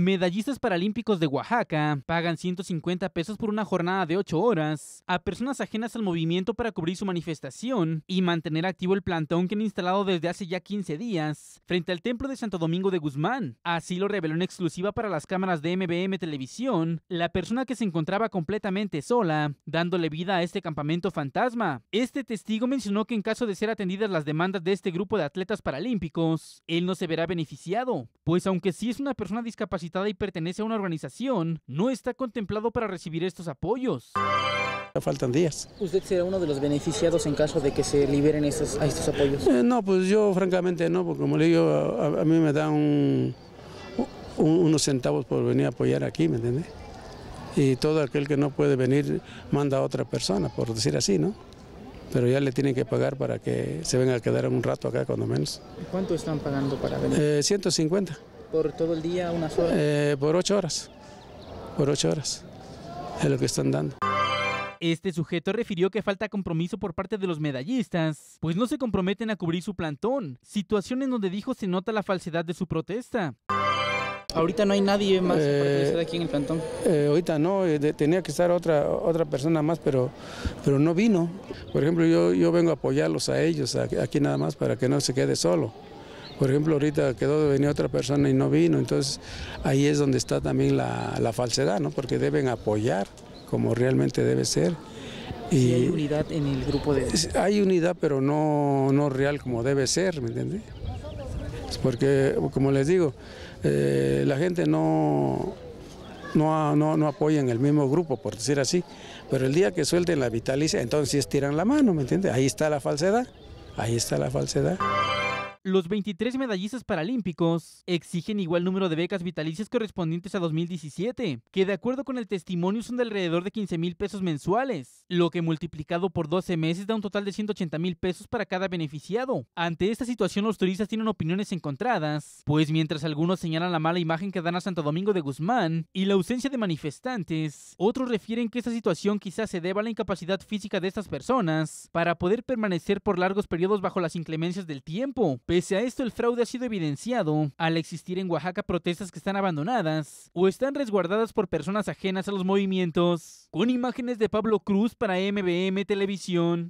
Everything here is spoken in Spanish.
Medallistas paralímpicos de Oaxaca pagan 150 pesos por una jornada de 8 horas a personas ajenas al movimiento para cubrir su manifestación y mantener activo el plantón que han instalado desde hace ya 15 días frente al templo de Santo Domingo de Guzmán. Así lo reveló en exclusiva para las cámaras de MBM Televisión la persona que se encontraba completamente sola, dándole vida a este campamento fantasma. Este testigo mencionó que en caso de ser atendidas las demandas de este grupo de atletas paralímpicos, él no se verá beneficiado, pues aunque sí es una persona discapacitada, y pertenece a una organización, no está contemplado para recibir estos apoyos. Faltan días. ¿Usted será uno de los beneficiados en caso de que se liberen estos, a estos apoyos? Eh, no, pues yo francamente no, porque como le digo, a, mí me dan un, unos centavos por venir a apoyar aquí, ¿me entiendes? Y todo aquel que no puede venir manda a otra persona, por decir así, ¿no? pero ya le tienen que pagar para que se venga a quedar un rato acá cuando menos. ¿Cuánto están pagando para venir? Eh, 150 por todo el día, unas horas? Eh, por ocho horas, por ocho horas es lo que están dando. Este sujeto refirió que falta compromiso por parte de los medallistas, pues no se comprometen a cubrir su plantón, situación en donde dijo se nota la falsedad de su protesta. Ahorita no hay nadie más eh, aquí en el plantón. Eh, ahorita no, eh, tenía que estar otra otra persona más, pero pero no vino. Por ejemplo, yo, yo vengo a apoyarlos a ellos, aquí nada más, para que no se quede solo. Por ejemplo, ahorita quedó de venir otra persona y no vino, entonces ahí es donde está también la, falsedad, ¿no? porque deben apoyar como realmente debe ser. Y, hay unidad en el grupo de...? Hay unidad, pero no, real como debe ser, ¿me entiendes? Porque, como les digo, eh, la gente no, no, no, el mismo grupo, por decir así, pero el día que suelten la vitalicia, entonces tiran la mano, ¿me entiendes? Ahí está la falsedad, ahí está la falsedad. Los 23 medallistas paralímpicos exigen igual número de becas vitalicias correspondientes a 2017, que de acuerdo con el testimonio son de alrededor de 15 mil pesos mensuales, lo que multiplicado por 12 meses da un total de 180 mil pesos para cada beneficiado. Ante esta situación los turistas tienen opiniones encontradas, pues mientras algunos señalan la mala imagen que dan a Santo Domingo de Guzmán y la ausencia de manifestantes, otros refieren que esta situación quizás se deba a la incapacidad física de estas personas para poder permanecer por largos periodos bajo las inclemencias del tiempo. Pese a esto, el fraude ha sido evidenciado al existir en Oaxaca protestas que están abandonadas o están resguardadas por personas ajenas a los movimientos. Con imágenes de Pablo Cruz para MBM Televisión.